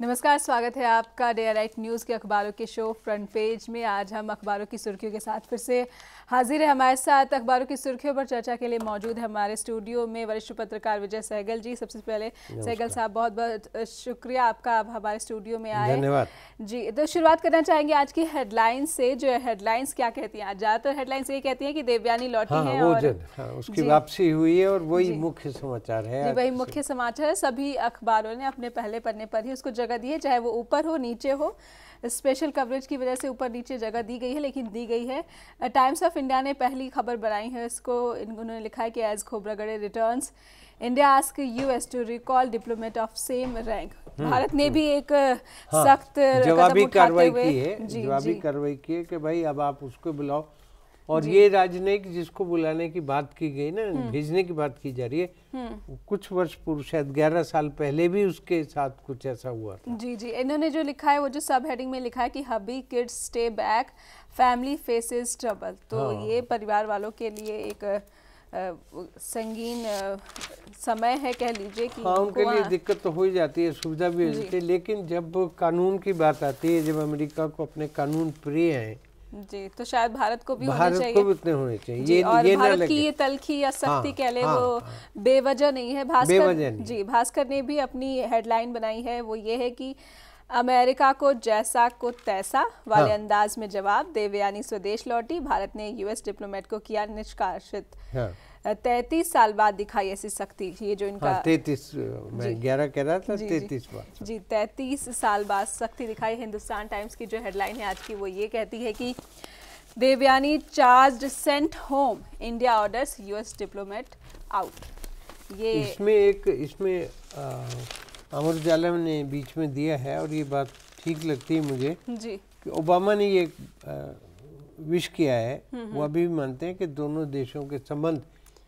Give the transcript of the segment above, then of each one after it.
नमस्कार स्वागत है आपका डे न्यूज़ के अखबारों के शो फ्रंट पेज में आज हम अखबारों की सुर्खियों के साथ फिर से हाजिर है हमारे साथ अखबारों की सुर्खियों पर चर्चा के लिए मौजूद है हमारे स्टूडियो में वरिष्ठ पत्रकार विजय सहगल जी सबसे पहले सहगल साहब बहुत बहुत शुक्रिया आपका आप हमारे स्टूडियो में आए धन्यवाद जी तो शुरुआत करना चाहेंगे आज की हेडलाइंस से जो हेडलाइंस क्या कहती हैं ज़्यादातर हेडलाइंस ये कहती है की देवयानी लौटी हाँ, हाँ, है हाँ, उसकी वापसी हुई है और वही मुख्य समाचार है वही मुख्य समाचार है सभी अखबारों ने अपने पहले पन्ने पर ही उसको जगह दी है चाहे वो ऊपर हो नीचे हो स्पेशल कवरेज की वजह से ऊपर नीचे जगह दी गई है लेकिन दी गई है टाइम्स ऑफ इंडिया ने पहली खबर बनाई है इसको उन्होंने लिखा है कि as Khobragade return India ask U S to recall diplomat of same rank Bharat ने भी एक हाँ, सख्त जवाबी कार्रवाई की है जवाबी कार्रवाई की है कि भाई अब आप उसको बुलाओ और ये राजनयिक जिसको बुलाने की बात की गई ना हम्म। भेजने की बात की जा रही है हम्म। कुछ वर्ष पूर्व शायद ग्यारह साल पहले भी उसके साथ कुछ ऐसा हुआ था जी जी इन्होंने जो लिखा है वो जो सब हेडिंग में लिखा है कि hubby kids stay back family faces trouble तो हाँ। ये परिवार वालों के लिए एक आ, संगीन आ, समय है कह लीजिए कि हाँ उनके लिए दिक्कत तो हो ही जाती है सुविधा भी हो जाती है लेकिन जब कानून की बात आती है जब अमेरिका को अपने कानून प्रिय हैं जी तो शायद भारत को भी भारत चाहिए। को भी होने चाहिए ये, और ये भारत की ये तलखी या हाँ, सख्ती हाँ, कह ले हाँ, वो हाँ, बेवजह नहीं है भास्कर नहीं। जी भास्कर ने भी अपनी हेडलाइन बनाई है वो ये है कि अमेरिका को जैसा को तैसा वाले हाँ। अंदाज में जवाब देवयानी स्वदेश लौटी भारत ने यूएस डिप्लोमेट को किया निष्कासित हाँ। तैतीस साल बाद दिखाई ऐसी शक्ति ये जो इनका हाँ, तैतीस मैं ग्यारह कह रहा था तैतीस बार जी तैतीस साल बाद शक्ति दिखाई हिंदुस्तान टाइम्स की जो हेडलाइन है आज की वो ये कहती है कि Devyani charge sent home India orders US diplomat out ये इसमें एक इसमें अमर उजाला ने बीच में दिया है और ये बात ठीक लगती है मुझे जी कि ओबामा ने ये विश किया है हम्म, वो हम्म। अभी भी मानते हैं कि दोनों देशों के संबंध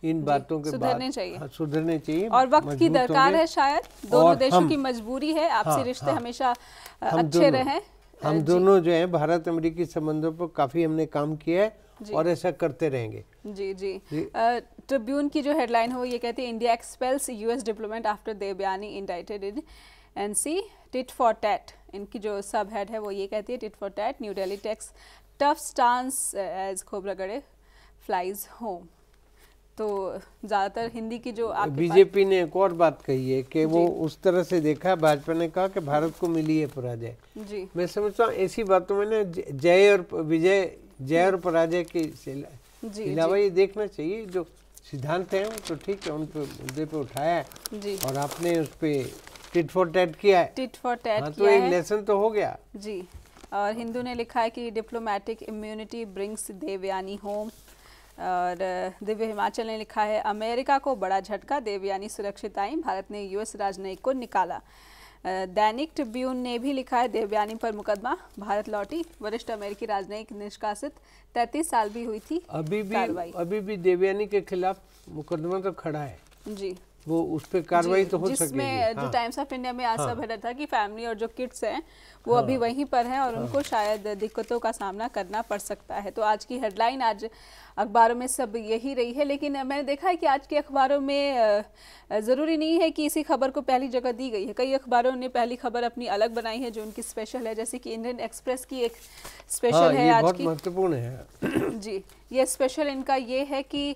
इन बातों के सुधरने चाहिए हाँ, सुधरने चाहिए और वक्त की दरकार है शायद दोनों देशों की मजबूरी है आपसे हाँ, रिश्ते हाँ, हमेशा अच्छे रहे हम दोनों जो है भारत अमेरिकी संबंधों पर काफी हमने काम किया है और ऐसा करते रहेंगे जी जी, ट्रिब्यून की जो हेडलाइन वो ये कहती है India expels US diplomat after Devyani indicted in an tit for tat इनकी जो सब हेड है वो ये कहती है tit for tat new Delhi takes tough stance as Khobragade flies home तो ज्यादातर हिंदी की जो बीजेपी ने एक और बात कही है कि वो उस तरह से देखा भाजपा ने कहा कि भारत को मिली है पराजय जी मैं समझता हूँ ऐसी बातों में ना जय और विजय जय और पराजय के अलावा ये देखना चाहिए जो सिद्धांत है तो ठीक है उन मुद्दे पे उठाया है जी और आपने उस पर टिट फॉर टैट किया है टिट फॉर टैट हाँ, तो किया एक लेसन तो हो गया जी और हिंदू ने लिखा है कि diplomatic immunity brings Devyani home और दिव्य हिमाचल ने लिखा है अमेरिका को बड़ा झटका देवयानी आई भारत ने यूएस राजनयिक को निकाला दैनिक ट्रिब्यून ने भी लिखा है देवयानी पर मुकदमा भारत लौटी वरिष्ठ अमेरिकी राजनयिक निष्कासित तैतीस साल भी हुई थी अभी भी अभी भी देवयानी के खिलाफ मुकदमा तो खड़ा है जी वो उस पर कार्रवाई तो हो सकेगी जिसमें जो हाँ। टाइम्स ऑफ इंडिया में आशा हाँ। था कि फैमिली और जो किड्स हैं वो हाँ। अभी वहीं पर हैं और हाँ। उनको शायद दिक्कतों का सामना करना पड़ सकता है तो आज की हेडलाइन आज अखबारों में सब यही रही है लेकिन मैंने देखा है कि आज के अखबारों में ज़रूरी नहीं है कि इसी खबर को पहली जगह दी गई है कई अखबारों ने पहली खबर अपनी अलग बनाई है जो उनकी स्पेशल है जैसे कि इंडियन एक्सप्रेस की एक स्पेशल हाँ, है आज की महत्वपूर्ण है जी ये स्पेशल इनका ये है कि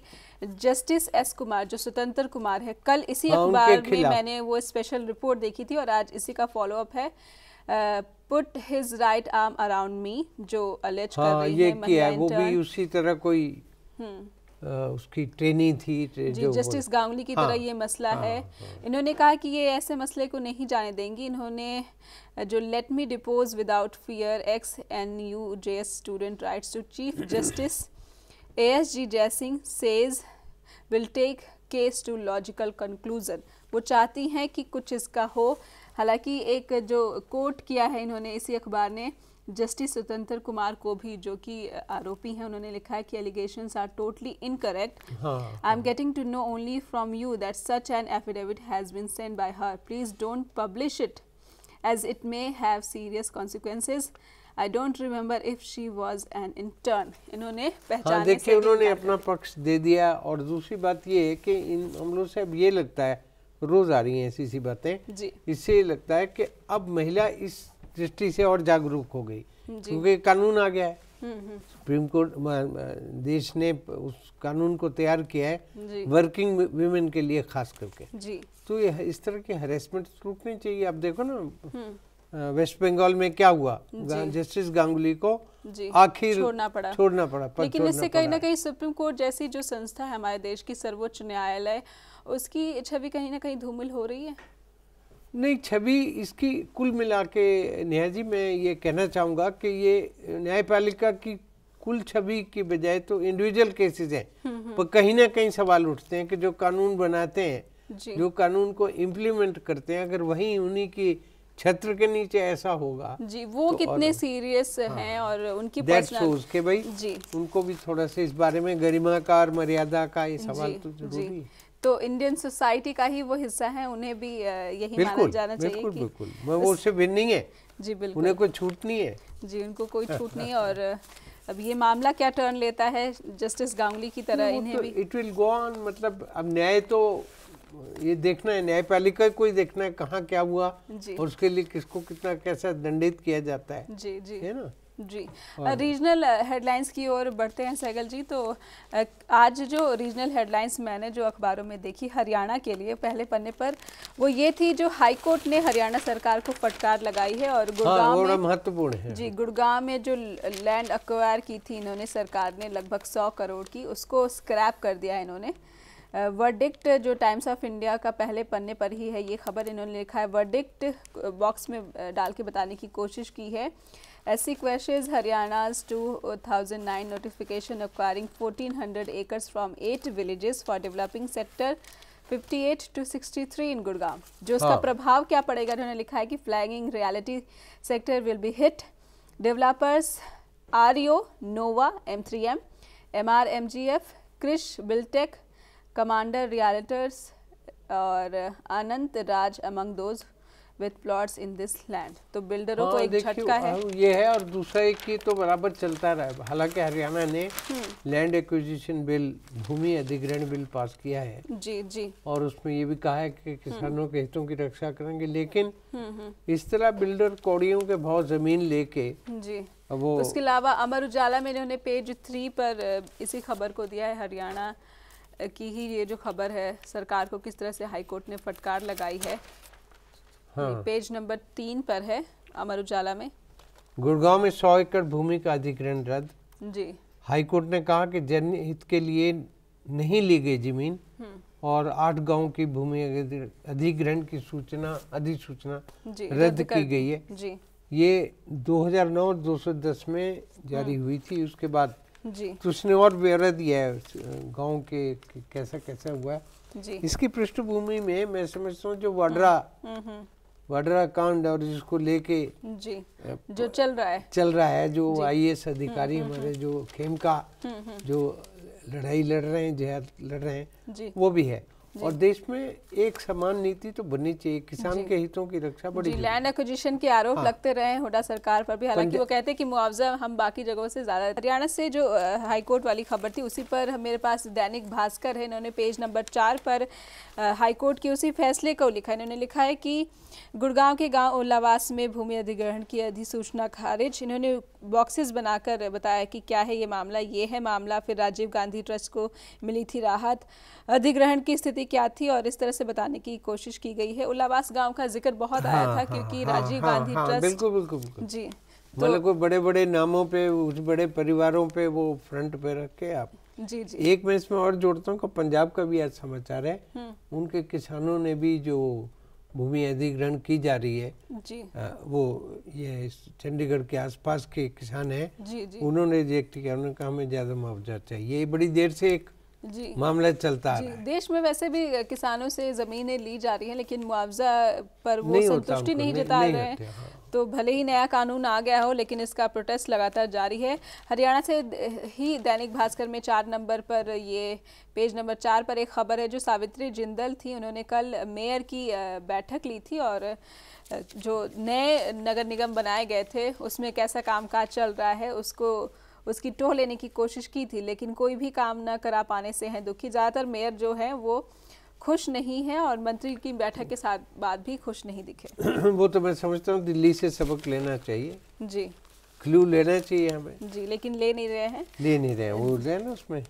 जस्टिस एस कुमार जो स्वतंत्र कुमार है कल इसी हाँ, अखबार में मैंने वो स्पेशल रिपोर्ट देखी थी और आज इसी का फॉलोअप है put his right arm around me जो अलेज हाँ, कर रही ये है किया वो भी उसी तरह कोई हम्म। उसकी ट्रेनिंग थी ट्रे, जी जस्टिस गांगुली की हाँ, तरह ये मसला हाँ, है हाँ, इन्होंने कहा कि ये ऐसे मसले को नहीं जाने देंगी इन्होंने जो let me depose without fear ex N U J S student writes to chief justice A S G Jaising says will take case to logical conclusion वो चाहती हैं कि कुछ इसका हो हालांकि एक जो कोर्ट किया है इन्होंने इसी अखबार ने जस्टिस स्वतंत्र कुमार को भी जो कि आरोपी हैं उन्होंने लिखा है कि allegation are totally incorrect I am getting to know only from you that such an affidavit has been send by her please don't publish it as it may have serious consequences I don't remember if she was an intern इन्होंने हाँ, पहचान देखिए उन्होंने अपना पक्ष दे दिया और दूसरी बात ये है कि इन हम लोग से अब ये लगता है रोज आ रही हैं ऐसी सी बातें इससे लगता है कि अब महिला इस दृष्टि से और जागरूक हो गई क्योंकि कानून आ गया है हम्म, हम्म। सुप्रीम कोर्ट देश ने उस कानून को तैयार किया है वर्किंग वीमेन के लिए खास करके जी। तो ये इस तरह की हरेसमेंट रुकनी चाहिए आप देखो ना हम्म। वेस्ट बंगाल में क्या हुआ जस्टिस गांगुली को आखिर छोड़ना पड़ा छोड़ना पड़ा लेकिन इससे कहीं ना कहीं सुप्रीम कोर्ट जैसी जो संस्था है हमारे देश की सर्वोच्च न्यायालय उसकी छवि कहीं ना कहीं धूमिल हो रही है नहीं छवि इसकी कुल मिला के नेहा जी मैं ये कहना चाहूँगा कि ये न्यायपालिका की कुल छवि की बजाय तो इंडिविजुअल केसेस हैं हम्म, हम्म। पर कहीं ना कहीं सवाल उठते हैं कि जो कानून बनाते हैं जो कानून को इम्प्लीमेंट करते हैं अगर वहीं उन्हीं की छत्र के नीचे ऐसा होगा जी वो तो कितने सीरियस हाँ, हैं और उनकी पर्सनल के भाई जी उनको भी थोड़ा सा इस बारे में गरिमा का और मर्यादा का ये सवाल तो जरूरी है तो इंडियन सोसाइटी का ही वो हिस्सा है उन्हें भी यही माना जाना चाहिए बिल्कुल कि बिल्कुल वो उससे विनिंग है जी बिल्कुल उन्हें कोई छूट नहीं है जी उनको कोई छूट नहीं और अब ये मामला क्या टर्न लेता है जस्टिस गांगुली की तरह इन्हें तो भी इट विल गो ऑन मतलब अब न्याय तो ये देखना है न्यायपालिका को ही देखना है कहाँ क्या हुआ और उसके लिए किसको कितना कैसा दंडित किया जाता है जी जी है ना जी रीजनल हाँ। हेडलाइंस uh, की ओर बढ़ते हैं सैगल जी तो uh, आज जो रीजनल हेडलाइंस मैंने जो अखबारों में देखी हरियाणा के लिए पहले पन्ने पर वो ये थी जो हाईकोर्ट ने हरियाणा सरकार को फटकार लगाई है और हाँ, गुड़गांव हाँ, महत्वपूर्ण है जी गुड़गांव में जो लैंड अक्वायर की थी इन्होंने सरकार ने लगभग सौ करोड़ की उसको स्क्रैप कर दिया इन्होंने वर्डिक्ट uh, जो टाइम्स ऑफ इंडिया का पहले पन्ने पर ही है ये खबर इन्होंने लिखा है वर्डिक्ट बॉक्स में डाल के बताने की कोशिश की है SC questions Haryana's 2009 fourteen hundred acres from eight villages for developing sector fifty 58 to 63 in Gurgaon जो उसका हाँ. प्रभाव क्या पड़ेगा उन्होंने लिखा है कि flagging realty sector will be hit developers are Nova M three M M R M G F Krish Buildtech Commander Realtors और Anant Raj among those with plots in this land तो बिल्डरों को हाँ, एक झटका है हाँ, ये है और दूसरा एक की तो बराबर चलता रहा हालांकि हरियाणा ने लैंड एक्विजिशन बिल भूमि अधिग्रहण बिल पास किया है जी जी और उसमें ये भी कहा है कि किसानों के हितों की रक्षा करेंगे लेकिन हम्म, हम्म। इस तरह बिल्डर कौड़ियों के भाव जमीन लेके जी वो उसके अलावा अमर उजाला में इन्होंने पेज थ्री पर इसी खबर को दिया है हरियाणा की ही ये जो खबर है सरकार को किस तरह से हाईकोर्ट ने फटकार लगाई है हाँ। पेज नंबर तीन पर है अमर उजाला में गुड़गांव में सौ एकड़ भूमि का अधिग्रहण रद्द जी हाईकोर्ट ने कहा कि जनहित के लिए नहीं ली गई जमीन हम्म। और आठ गांव की भूमि अधिग्रहण की सूचना अधिसूचना रद्द की गई है जी ये 2009-210 में जारी हम्म। हुई थी उसके बाद जी तो उसने और ब्यौरा दिया है गांव के कैसा कैसा हुआ जी इसकी पृष्ठभूमि में मैं समझता हूँ जो हम्म। वाड्रा वाड्रा कांड और जिसको लेके जी जो चल रहा है चल रहा है जो आई अधिकारी हम्म, हम्म, हमारे हम्म। जो खेमका जो लड़ाई लड़ रहे हैं जहर लड़ रहे हैं वो भी है और देश में एक समान नीति तो बननी चाहिए किसान के हितों की रक्षा बड़ी लैंड एक्विजिशन के आरोप हाँ। लगते रहे हुडा सरकार पर भी हालांकि वो कहते हैं कि मुआवजा हम बाकी जगहों से ज्यादा हरियाणा से जो हाईकोर्ट वाली खबर थी उसी पर मेरे पास दैनिक भास्कर है इन्होंने पेज नंबर चार पर हाईकोर्ट के उसी फैसले को लिखा इन्होंने लिखा है कि गुड़गांव के गांव ओलावास में भूमि अधिग्रहण की अधिसूचना खारिज इन्होंने बॉक्सेस बनाकर बताया कि क्या है ये मामला ये है मामला फिर राजीव गांधी ट्रस्ट को मिली थी राहत अधिग्रहण की स्थिति स्थिति क्या थी और इस तरह से बताने की कोशिश की गई है उल्लावास गांव का जिक्र बहुत हाँ, आया था हाँ, क्योंकि हाँ, राजीव हाँ, गांधी हाँ, ट्रस्ट बिल्कुल बिल्कुल, जी तो मतलब कोई बड़े बड़े नामों पे उस बड़े परिवारों पे वो फ्रंट पे रख के आप जी जी एक मैं इसमें और जोड़ता हूँ पंजाब का भी आज समाचार है हम्म। उनके किसानों ने भी जो भूमि अधिग्रहण की जा रही है जी आ, वो ये चंडीगढ़ के आसपास के किसान हैं उन्होंने रिजेक्ट किया उन्होंने कहा हमें ज़्यादा मुआवजा चाहिए ये बड़ी देर से एक जी मामला चलता जी, है देश में वैसे भी किसानों से जमीनें ली जा रही हैं लेकिन मुआवजा पर वो संतुष्टि नहीं जता रहे हैं हाँ। तो भले ही नया कानून आ गया हो लेकिन इसका प्रोटेस्ट लगातार जारी है हरियाणा से ही दैनिक भास्कर में चार नंबर पर ये पेज नंबर चार पर एक खबर है जो सावित्री जिंदल थी उन्होंने कल मेयर की बैठक ली थी और जो नए नगर निगम बनाए गए थे उसमें कैसा कामकाज चल रहा है उसको उसकी टोह लेने की कोशिश की थी लेकिन कोई भी काम न करा पाने से हैं दुखी ज़्यादातर मेयर जो हैं वो खुश नहीं है और मंत्री की बैठक के साथ बाद भी खुश नहीं दिखे वो तो मैं समझता हूँ दिल्ली से सबक लेना चाहिए जी क्लू लेना चाहिए हमें जी लेकिन ले नहीं रहे हैं ले नहीं रहे वो रहे ना उसमें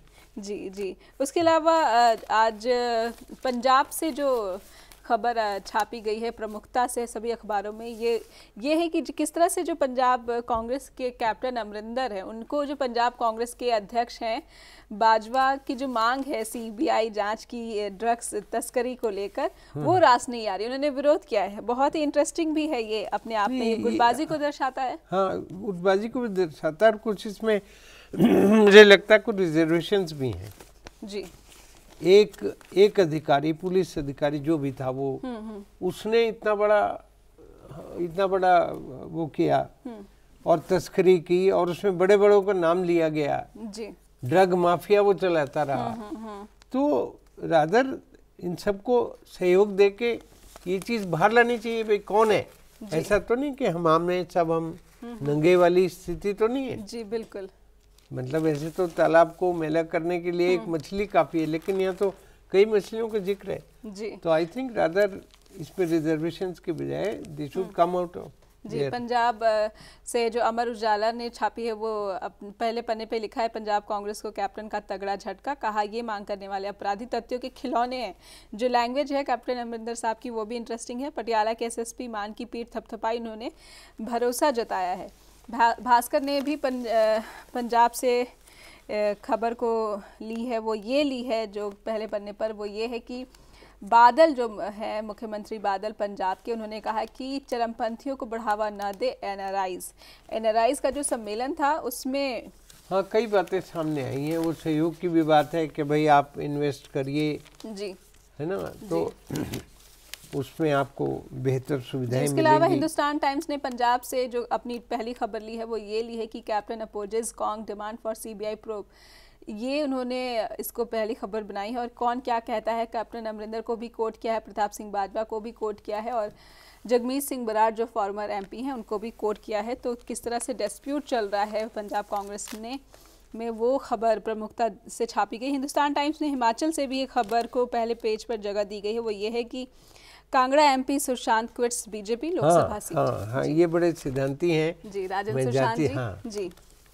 जी जी उसके अलावा आज पंजाब से जो खबर छापी गई है प्रमुखता से सभी अखबारों में ये ये है कि किस तरह से जो पंजाब कांग्रेस के कैप्टन अमरिंदर हैं उनको जो पंजाब कांग्रेस के अध्यक्ष हैं बाजवा की जो मांग है सीबीआई जांच की ड्रग्स तस्करी को लेकर हम्म। वो रास नहीं आ रही उन्होंने विरोध किया है बहुत ही इंटरेस्टिंग भी है ये अपने आप में गुटबाजी को हाँ। दर्शाता है हाँ गुटबाजी को दर्शाता है और कुछ इसमें मुझे लगता है कुछ रिजर्वेशन भी हैं जी एक एक अधिकारी पुलिस अधिकारी जो भी था वो हम्म, हम्म। उसने इतना बड़ा इतना बड़ा वो किया हम्म। और तस्करी की और उसमें बड़े बड़ों का नाम लिया गया जी ड्रग माफिया वो चलाता रहा तो रादर इन सबको सहयोग दे के ये चीज बाहर लानी चाहिए भाई कौन है ऐसा तो नहीं कि हम हमने सब हम नंगे वाली स्थिति तो नहीं है जी बिल्कुल मतलब ऐसे तो तालाब को मेला करने के लिए एक हम्म। मछली काफ़ी है लेकिन यहाँ तो कई मछलियों का जिक्र है जी तो आई थिंक रादर इसमें रिजर्वेशन के बजाय शुड कम आउट ऑफ जी पंजाब से जो अमर उजाला ने छापी है वो पहले पन्ने पे लिखा है पंजाब कांग्रेस को कैप्टन का तगड़ा झटका कहा ये मांग करने वाले अपराधी तथ्यों के खिलौने हैं जो लैंग्वेज है कैप्टन अमरिंदर साहब की वो भी इंटरेस्टिंग है पटियाला के एसएसपी मान की पीठ थपथपाई इन्होंने भरोसा जताया है भास्कर ने भी पं, पंजाब से खबर को ली है वो ये ली है जो पहले पन्ने पर वो ये है कि बादल जो है मुख्यमंत्री बादल पंजाब के उन्होंने कहा कि चरमपंथियों को बढ़ावा न दे आर एनआरआईज का जो सम्मेलन था उसमें हाँ कई बातें सामने आई हैं वो सहयोग की भी बात है कि भाई आप इन्वेस्ट करिए जी है ना तो उसमें आपको बेहतर सुविधाएं इसके अलावा हिंदुस्तान टाइम्स ने पंजाब से जो अपनी पहली खबर ली है वो ये ली है कि captain opposes Cong demand for CBI probe ये उन्होंने इसको पहली खबर बनाई है और कौन क्या कहता है कैप्टन अमरिंदर को भी कोर्ट किया है प्रताप सिंह बाजवा को भी कोर्ट किया है और जगमीत सिंह बराड़ जो फॉर्मर एमपी हैं उनको भी कोर्ट किया है तो किस तरह से डिस्प्यूट चल रहा है पंजाब कांग्रेस ने में वो खबर प्रमुखता से छापी गई हिंदुस्तान टाइम्स ने हिमाचल से भी ये खबर को पहले पेज पर जगह दी गई है वो ये है कि Kangra MP Sushant quits BJP Lok Sabha हाँ, सीट हाँ, हाँ, ये बड़े सिद्धांती हैं जी राजन सुशांत जी हाँ, जी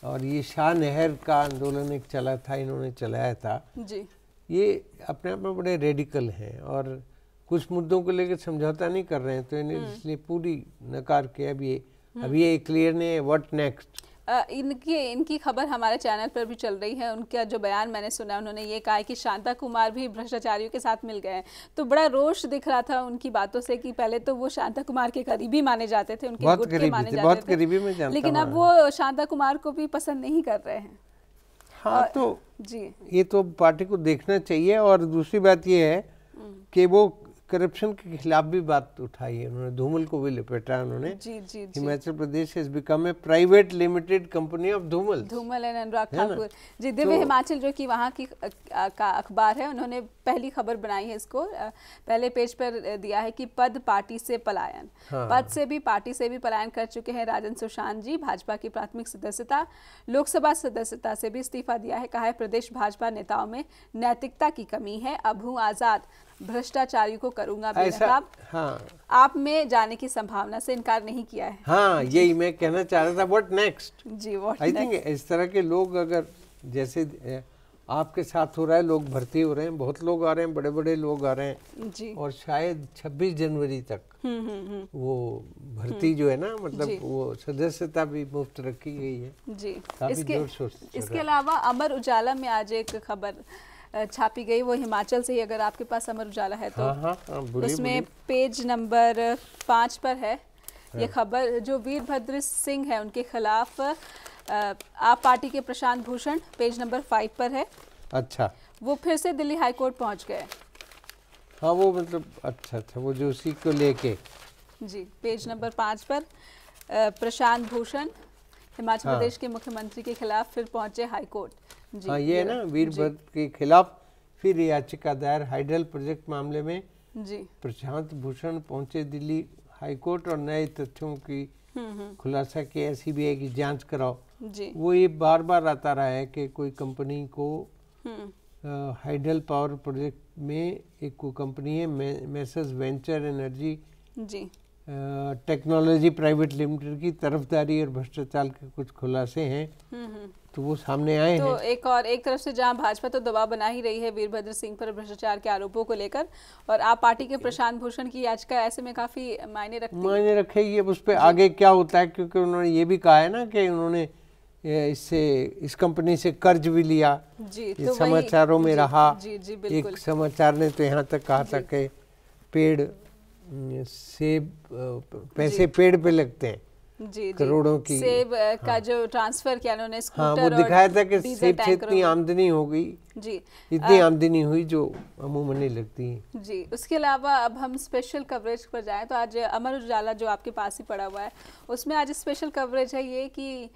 और ये शाह नहर का आंदोलन एक चला था इन्होंने चलाया था जी ये अपने आप में बड़े रेडिकल हैं और कुछ मुद्दों को लेकर समझौता नहीं कर रहे हैं तो इन्हें हम्म। इसलिए पूरी नकार के अब ये हम्म। अब ये क्लियर नहीं है व्हाट नेक्स्ट इनकी इनकी खबर हमारे चैनल पर भी चल रही है उनका जो बयान मैंने सुना उन्होंने ये कहा है कि शांता कुमार भी भ्रष्टाचारियों के साथ मिल गए तो बड़ा रोष दिख रहा था उनकी बातों से कि पहले तो वो शांता कुमार के करीबी माने जाते थे उनके गुट के माने जाते थे लेकिन अब वो शांता कुमार को भी पसंद नहीं कर रहे हैं हाँ तो जी ये तो पार्टी को देखना चाहिए और दूसरी बात ये है हम्म। कि वो करप्शन के खिलाफ भी बात उठाई है उन्होंने धूमल को भी लपेटा उन्होंने जी, जी, Himachal Pradesh has become a private limited company of Dhumal Dhumal and Anurag Thakur ji Divya तो, हिमाचल जो कि वहाँ की का अखबार है उन्होंने पहली खबर बनाई है इसको पहले पेज पर दिया है कि पद पार्टी से पलायन हाँ। पद से भी पार्टी से भी पलायन कर चुके हैं राजन सुशांत जी भाजपा की प्राथमिक सदस्यता लोकसभा सदस्यता से भी इस्तीफा दिया है कहा है प्रदेश भाजपा नेताओं में नैतिकता की कमी है अब हूँ आज़ाद भ्रष्टाचारी को करूंगा ऐसा, हाँ आप में जाने की संभावना से इनकार नहीं किया है हाँ यही मैं कहना चाह रहा था व्हाट नेक्स्ट जी व्हाट आई थिंक इस तरह के लोग अगर जैसे आपके साथ हो रहा है लोग भर्ती हो रहे हैं बहुत लोग आ रहे हैं बड़े बड़े लोग आ रहे हैं जी। और शायद 26 जनवरी तक हुँ, हम्म, हुँ, हम्म, हम्म। वो भर्ती जो है ना मतलब वो सदस्यता भी मुफ्त रखी गई है जी इसके इसके अलावा अमर उजाला में आज एक खबर छापी गई वो हिमाचल से ही अगर आपके पास अमर उजाला है तो हाँ, हाँ, हाँ, उसमें पेज नंबर पाँच पर है ये खबर जो वीरभद्र सिंह है उनके खिलाफ आप पार्टी के Prashant Bhushan page number five पर है अच्छा वो फिर से दिल्ली हाईकोर्ट पहुंच गए हाँ वो मतलब अच्छा अच्छा वो जो उसी को लेके जी पेज नंबर पाँच पर प्रशांत भूषण हिमाचल हाँ। प्रदेश के मुख्यमंत्री के खिलाफ फिर पहुंचे हाईकोर्ट हाँ ये है ना वीरभद्र के खिलाफ फिर याचिका दायर हाइड्रल प्रोजेक्ट मामले में जी प्रशांत भूषण पहुंचे दिल्ली हाईकोर्ट और नए तथ्यों की हम्म, हम्म। खुलासा किया सीबीआई की जांच कराओ जी वो ये बार बार आता रहा है कि कोई कंपनी को हम्म। हाइड्रल पावर प्रोजेक्ट में एक कंपनी है मैसेज वेंचर एनर्जी जी टेक्नोलॉजी प्राइवेट लिमिटेड की तरफदारी और भ्रष्टाचार के कुछ खुलासे हैं हम्म, हम्म। तो वो सामने आए तो हैं एक और एक तरफ से जहां भाजपा तो दबाव बना ही रही है वीरभद्र सिंह पर भ्रष्टाचार के आरोपों को लेकर और आप पार्टी के प्रशांत भूषण की याचिका ऐसे में काफी मायने रख मायने रखेगी अब उस पर आगे क्या होता है क्योंकि उन्होंने ये भी कहा है ना कि उन्होंने इससे इस कंपनी से कर्ज भी लिया जी, तो समाचारों में रहा एक समाचार ने तो यहाँ तक कहा था कि पेड़ सेब पैसे पेड़ पे लगते हैं जी करोड़ों की सेब हाँ, का जो ट्रांसफर किया उन्होंने स्कूटर हाँ, वो दिखाया था कि सेब से इतनी आमदनी हो गई जी इतनी आमदनी हुई जो अमूमन नहीं लगती है जी उसके अलावा अब हम स्पेशल कवरेज पर जाएं तो आज अमर उजाला जो आपके पास ही पड़ा हुआ है उसमें आज स्पेशल कवरेज है ये कि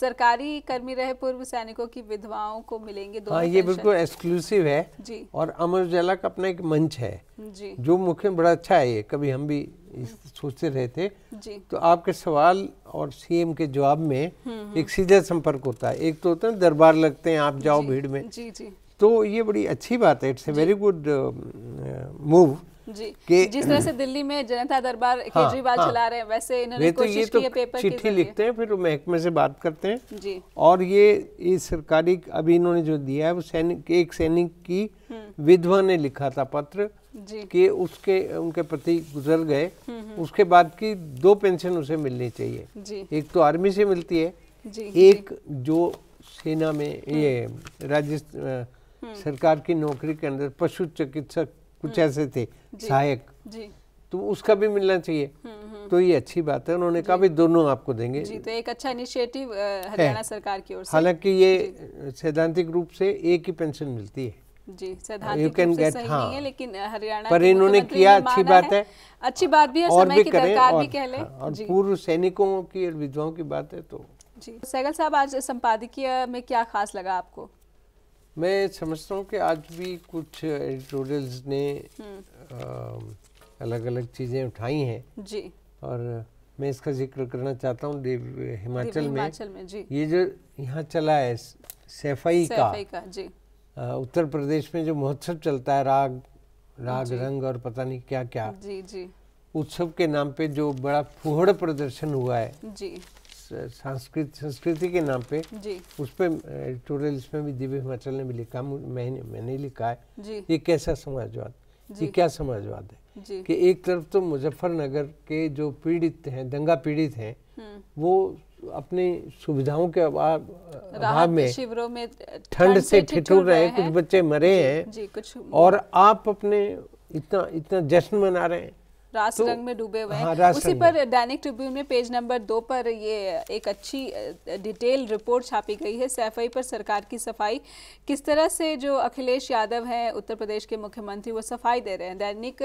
सरकारी कर्मी रहे पूर्व सैनिकों की विधवाओं को मिलेंगे दो हाँ, ये बिल्कुल एक्सक्लूसिव है जी और अमर उजाला का अपना एक मंच है जी जो मुख्य बड़ा अच्छा है ये कभी हम भी हम्म। सोचते रहे थे जी तो आपके सवाल और सीएम के जवाब में हम्म, हम्म। एक सीधा संपर्क होता है एक तो होता है दरबार लगते हैं आप जाओ भीड़ में जी जी तो ये बड़ी अच्छी बात है it's a very good move जी uh, जिस तरह से दिल्ली में जनता दरबार हाँ, केजरीवाल हाँ, चला रहे हैं वैसे इन्होंने तो कोशिश तो की है पेपर चिट्ठी लिखते हैं फिर महकमे से बात करते हैं जी और ये इस सरकारी अभी इन्होंने जो दिया है वो सैनिक एक सैनिक की हम्म। विधवा ने लिखा था पत्र कि उसके उनके पति गुजर गए हम्म, हम्म। उसके बाद की दो पेंशन उसे मिलनी चाहिए एक तो आर्मी से मिलती है एक जो सेना में ये राजस्थान हम्म। सरकार की नौकरी के अंदर पशु चिकित्सक कुछ हम्म। ऐसे थे सहायक तो उसका भी मिलना चाहिए हम्म, तो ये अच्छी बात है उन्होंने कहा भी दोनों आपको देंगे जी तो एक अच्छा इनिशिएटिव हरियाणा सरकार की ओर से हालांकि ये सैद्धांतिक रूप से एक ही पेंशन मिलती है जी सैद्धांतिक रूप हाँ, है लेकिन हरियाणा पर इन्होंने किया अच्छी बात है अच्छी बात भी है और समय भी की भी हाँ, और पूर्व सैनिकों की विधवाओं की बात है तो जी सैगल साहब आज संपादकीय में क्या खास लगा आपको मैं समझता हूँ कि आज भी कुछ एडिटोरियल्स ने हम्म। अलग अलग चीज़ें उठाई हैं जी और मैं इसका जिक्र करना चाहता हूँ हिमाचल में, हिमाचल में जी। ये जो यहाँ चला है सैफाई का, का जी। उत्तर प्रदेश में जो महोत्सव चलता है राग राग रंग और पता नहीं क्या क्या जी जी उत्सव के नाम पे जो बड़ा फोहड़ प्रदर्शन हुआ है जी संस्कृत संस्कृति के नाम पे जी। उस पर एडिटोरियल इसमें भी दिव्य हिमाचल ने भी लिखा मैंने मैंने लिखा है ये कैसा समाजवाद ये क्या समाजवाद है कि एक तरफ तो मुजफ्फरनगर के जो पीड़ित हैं दंगा पीड़ित हैं हम्म। वो अपनी सुविधाओं के अभाव अभाव में शिविरों में ठंड से ठिठुर रहे हैं कुछ बच्चे मरे हैं और आप अपने इतना इतना जश्न मना रहे हैं रास तो, रंग में डूबे हुए हैं हाँ, उसी पर दैनिक ट्रिब्यून में पेज नंबर दो पर ये एक अच्छी डिटेल रिपोर्ट छापी गई है सफाई पर सरकार की सफाई किस तरह से जो अखिलेश यादव हैं उत्तर प्रदेश के मुख्यमंत्री वो सफाई दे रहे हैं दैनिक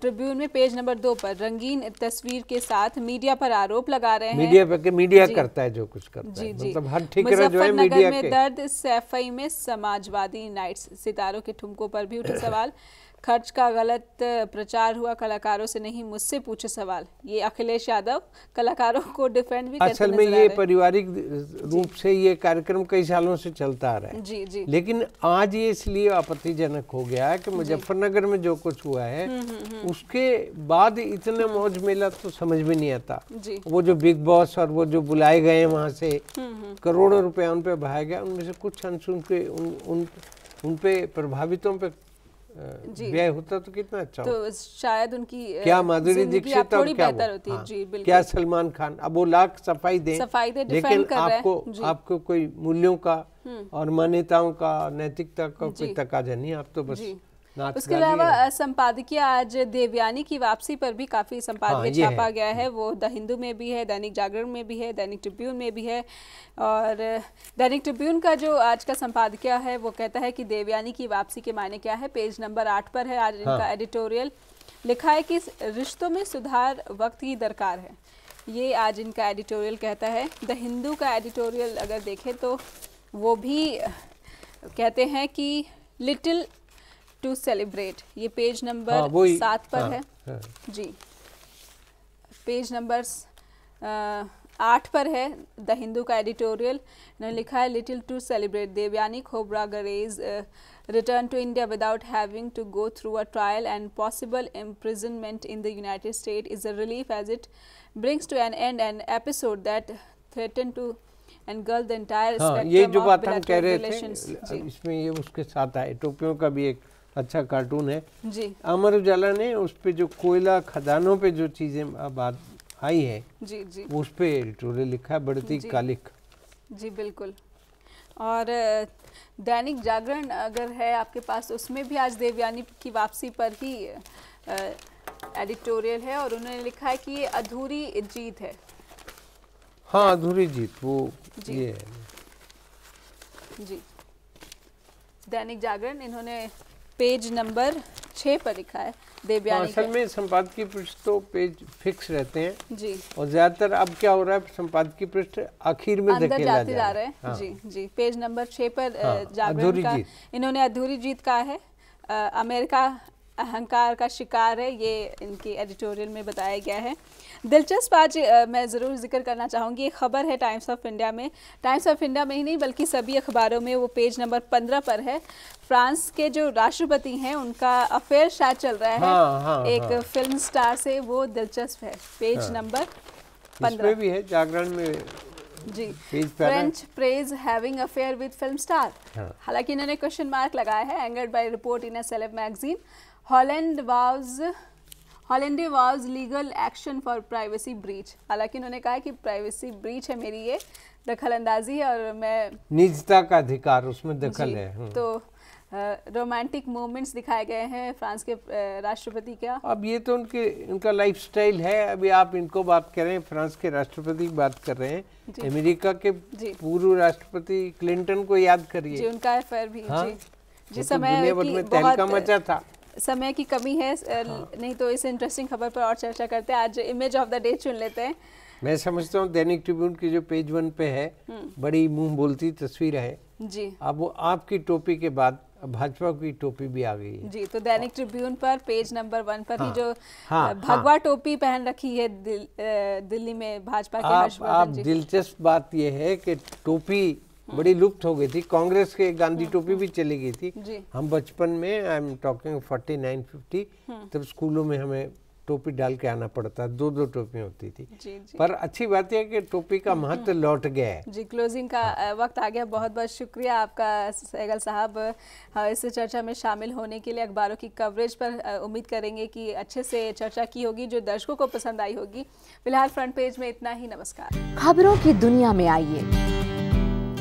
ट्रिब्यून में पेज नंबर दो पर रंगीन तस्वीर के साथ मीडिया पर आरोप लगा रहे हैं मीडिया पर मीडिया करता है जो कुछ करता जी, है जी, मतलब हर ठिकरा जो है मीडिया में के। दर्द सैफई में समाजवादी नाइट्स सितारों के ठुमकों पर भी उठे सवाल खर्च का गलत प्रचार हुआ कलाकारों से नहीं मुझसे पूछे सवाल ये अखिलेश यादव कलाकारों को डिफेंड भी असल में ये पारिवारिक रूप से ये कार्यक्रम कई सालों से चलता आ रहा है जी जी लेकिन आज ये इसलिए आपत्तिजनक हो गया है कि मुजफ्फरनगर में जो कुछ हुआ है हम्म, हम्म, हम्म। उसके बाद इतना मौज मेला तो समझ में नहीं आता वो जो बिग बॉस और वो जो बुलाए गए वहाँ से करोड़ों रुपया उन पर भाया गया उनमें से कुछ अंश उनके उन उन उन पे प्रभावितों पे व्यय होता तो कितना अच्छा तो शायद उनकी क्या माधुरी दीक्षित थोड़ी क्या बेहतर होती हाँ, जी बिल्कुल क्या सलमान खान अब वो लाख सफाई दे सफाई दे तो लेकिन आपको आपको कोई मूल्यों का हम्म। और मान्यताओं का नैतिकता का कोई तकाजा नहीं आप तो बस उसके अलावा संपादकीय आज देवयानी की वापसी पर भी काफी संपादकीय हाँ, छापा गया है वो द हिंदू में भी है दैनिक जागरण में भी है दैनिक ट्रिब्यून में भी है और दैनिक ट्रिब्यून का जो आज का संपादकीय है वो कहता है कि देवयानी की वापसी के मायने क्या है पेज नंबर आठ पर है आज हाँ। इनका एडिटोरियल लिखा है कि रिश्तों में सुधार वक्त की दरकार है ये आज इनका एडिटोरियल कहता है द हिंदू का एडिटोरियल अगर देखें तो वो भी कहते हैं कि लिटिल टू सेलिब्रेट ये पेज नंबर हाँ, सात पर हाँ, है हाँ. जी पेज नंबर आठ पर है द हिंदू का एडिटोरियल ने लिखा है little to celebrate Devyani Khobragade return to India without having to go through a trial and possible imprisonment in the United State is a relief as it brings to an end an episode that threaten to endanger the entire ये जो बात हम कह रहे थे इसमें ये उसके साथ आए टोपियों का भी एक अच्छा कार्टून है जी अमर उजाला ने उस पर जो कोयला खदानों पे जो चीज़ें अब आई है जी जी उस पर एडिटोरियल लिखा है बढ़ती कालिक जी बिल्कुल और दैनिक जागरण अगर है आपके पास उसमें भी आज देवयानी की वापसी पर ही एडिटोरियल है और उन्होंने लिखा है कि ये अधूरी जीत है हाँ अधूरी जीत वो जी, ये है जी दैनिक जागरण इन्होंने पेज नंबर छः पर लिखा है देवयानी हाँ, असल में संपादकीय पृष्ठ तो पेज फिक्स रहते हैं जी और ज्यादातर अब क्या हो रहा है संपादकीय पृष्ठ आखिर में अंदर जाते जा रहे हैं हाँ। जी जी पेज नंबर छः पर हाँ, अधूरी जीत इन्होंने अधूरी जीत कहा है आ, अमेरिका अहंकार का शिकार है ये इनकी एडिटोरियल में बताया गया है दिलचस्प आज मैं ज़रूर जिक्र करना चाहूँगी एक ख़बर है टाइम्स ऑफ इंडिया में टाइम्स ऑफ इंडिया में ही नहीं बल्कि सभी अखबारों में वो पेज नंबर पंद्रह पर है फ्रांस के जो राष्ट्रपति हैं उनका अफेयर शायद चल रहा है हाँ, हाँ, एक हाँ। फिल्म स्टार से वो दिलचस्प है पेज हाँ। नंबर पंद्रह भी है जागरण में जी French prez having affair with film star हालांकि इन्होंने क्वेश्चन मार्क लगाया है angered by report in a celeb magazine Hollande vows Hollande vows legal action for privacy breach हालांकि उन्होंने कहा कि प्राइवेसी ब्रीच है मेरी ये दखल अंदाजी है और मैं निजता का अधिकार उसमें दखल है हम्म। तो रोमांटिक मोमेंट्स दिखाए गए हैं फ्रांस के राष्ट्रपति क्या अब ये तो उनके उनका लाइफस्टाइल है अभी आप इनको बात कर रहे हैं फ्रांस के राष्ट्रपति की बात कर रहे हैं अमेरिका के पूर्व राष्ट्रपति क्लिंटन को याद करिए उनका अफेयर भी हाँ? जी जिस तो समय तो बहुत मचा था समय की कमी है हाँ। नहीं तो इस इंटरेस्टिंग खबर पर और चर्चा करते हैं आज इमेज ऑफ द डे चुन लेते हैं मैं समझता हूँ दैनिक ट्रिब्यून की जो पेज वन पे है हम्म। बड़ी मुंह बोलती तस्वीर है जी अब वो आपकी टोपी के बाद भाजपा की टोपी भी आ गई है जी तो दैनिक ट्रिब्यून पर पेज नंबर वन पर हाँ, ही जो हाँ, हाँ, भगवा हाँ, टोपी पहन रखी है दिल, दिल्ली में भाजपा के आप, आप दिलचस्प बात यह है कि टोपी बड़ी लुप्त हो गई थी कांग्रेस के गांधी हाँ, टोपी हाँ। भी चली गई थी हम बचपन में I am talking forty nine fifty तब स्कूलों में हमें टोपी डाल के आना पड़ता दो दो टोपी होती थी जी, जी। पर अच्छी बात यह कि टोपी का महत्व लौट गया है जी क्लोजिंग का हाँ। वक्त आ गया बहुत बहुत शुक्रिया आपका सहगल साहब इस चर्चा में शामिल होने के लिए अखबारों की कवरेज पर उम्मीद करेंगे कि अच्छे से चर्चा की होगी जो दर्शकों को पसंद आई होगी फिलहाल फ्रंट पेज में इतना ही नमस्कार खबरों की दुनिया में आइए